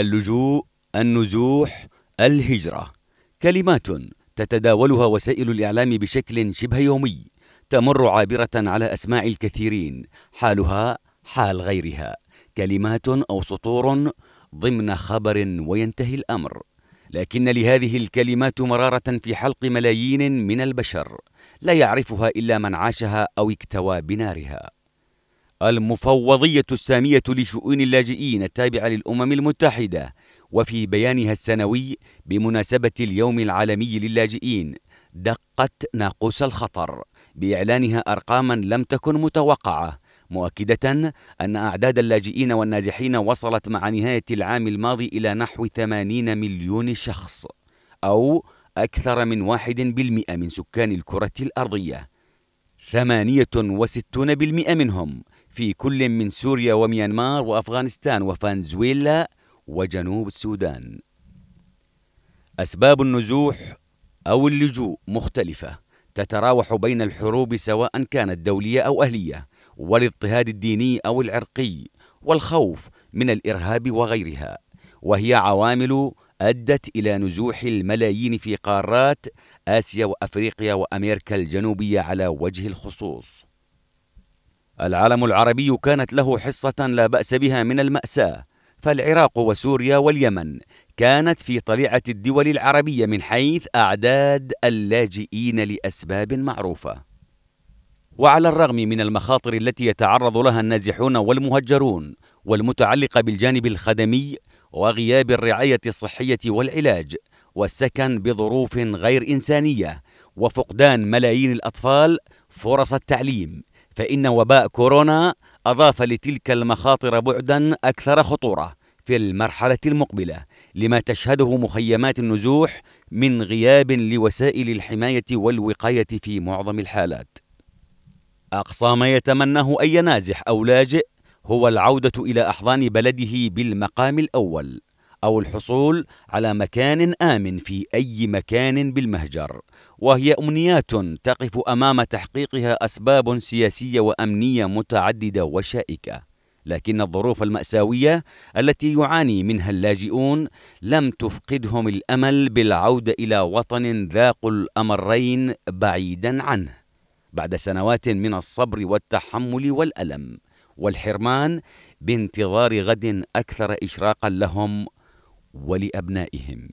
اللجوء النزوح الهجرة كلمات تتداولها وسائل الإعلام بشكل شبه يومي تمر عابرة على أسماع الكثيرين حالها حال غيرها كلمات أو سطور ضمن خبر وينتهي الأمر لكن لهذه الكلمات مرارة في حلق ملايين من البشر لا يعرفها إلا من عاشها أو اكتوى بنارها المفوضية السامية لشؤون اللاجئين التابعة للأمم المتحدة وفي بيانها السنوي بمناسبة اليوم العالمي للاجئين دقت ناقوس الخطر بإعلانها أرقاما لم تكن متوقعة مؤكدة أن أعداد اللاجئين والنازحين وصلت مع نهاية العام الماضي إلى نحو 80 مليون شخص أو أكثر من واحد بالمئة من سكان الكرة الأرضية ثمانية وستون بالمئة منهم في كل من سوريا وميانمار وأفغانستان وفنزويلا وجنوب السودان أسباب النزوح أو اللجوء مختلفة تتراوح بين الحروب سواء كانت دولية أو أهلية والاضطهاد الديني أو العرقي والخوف من الإرهاب وغيرها وهي عوامل أدت إلى نزوح الملايين في قارات آسيا وأفريقيا وأمريكا الجنوبية على وجه الخصوص العالم العربي كانت له حصة لا بأس بها من المأساة فالعراق وسوريا واليمن كانت في طليعة الدول العربية من حيث أعداد اللاجئين لأسباب معروفة وعلى الرغم من المخاطر التي يتعرض لها النازحون والمهجرون والمتعلقة بالجانب الخدمي وغياب الرعاية الصحية والعلاج والسكن بظروف غير إنسانية وفقدان ملايين الأطفال فرص التعليم فإن وباء كورونا أضاف لتلك المخاطر بعدا أكثر خطورة في المرحلة المقبلة لما تشهده مخيمات النزوح من غياب لوسائل الحماية والوقاية في معظم الحالات. أقصى ما يتمناه أي نازح أو لاجئ هو العودة إلى أحضان بلده بالمقام الأول أو الحصول على مكان آمن في أي مكان بالمهجر وهي أمنيات تقف أمام تحقيقها أسباب سياسية وأمنية متعددة وشائكة لكن الظروف المأساوية التي يعاني منها اللاجئون لم تفقدهم الأمل بالعودة إلى وطن ذاق الأمرين بعيدا عنه بعد سنوات من الصبر والتحمل والألم والحرمان بانتظار غد أكثر إشراقا لهم ولأبنائهم